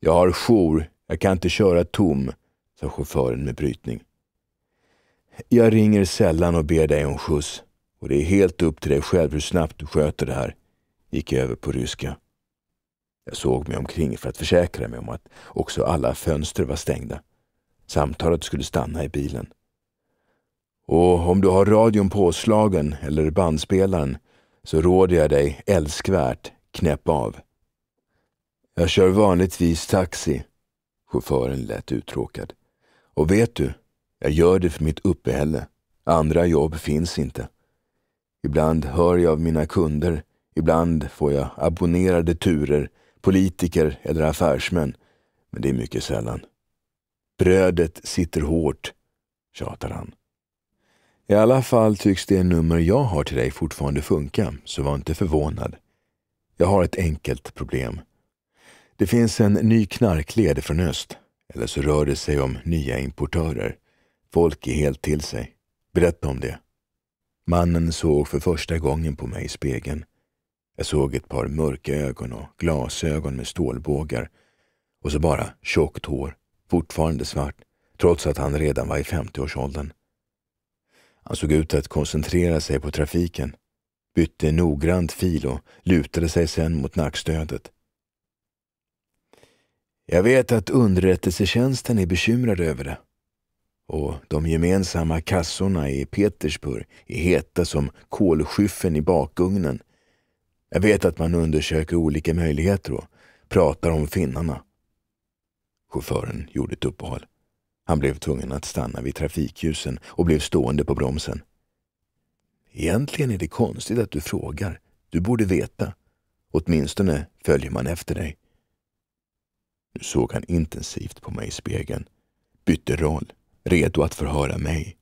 Jag har jour, jag kan inte köra tom, sa chauffören med brytning. Jag ringer sällan och ber dig om skjuts och det är helt upp till dig själv hur snabbt du sköter det här, gick jag över på ryska. Jag såg mig omkring för att försäkra mig om att också alla fönster var stängda. Samtalet skulle stanna i bilen. Och om du har radion påslagen eller bandspelaren så råder jag dig älskvärt knäpp av. Jag kör vanligtvis taxi. Chauffören lät uttråkad. Och vet du, jag gör det för mitt uppehälle. Andra jobb finns inte. Ibland hör jag av mina kunder, ibland får jag abonnerade turer, politiker eller affärsmän. Men det är mycket sällan. Brödet sitter hårt, tjatar han. I alla fall tycks det nummer jag har till dig fortfarande funka, så var inte förvånad. Jag har ett enkelt problem. Det finns en ny knarkled från öst. Eller så rör det sig om nya importörer. Folk är helt till sig. Berätta om det. Mannen såg för första gången på mig i spegeln. Jag såg ett par mörka ögon och glasögon med stålbågar. Och så bara tjockt hår, fortfarande svart, trots att han redan var i 50-årsåldern. Han såg ut att koncentrera sig på trafiken, bytte noggrant fil och lutade sig sen mot nackstödet. Jag vet att underrättelsetjänsten är bekymrad över det. Och de gemensamma kassorna i Petersburg är heta som kolskyffen i bakugnen. Jag vet att man undersöker olika möjligheter och pratar om finnarna. Chauffören gjorde ett uppehåll. Han blev tvungen att stanna vid trafikljusen och blev stående på bromsen. Egentligen är det konstigt att du frågar. Du borde veta. Åtminstone följer man efter dig. Nu såg han intensivt på mig i spegeln, bytte roll, redo att förhöra mig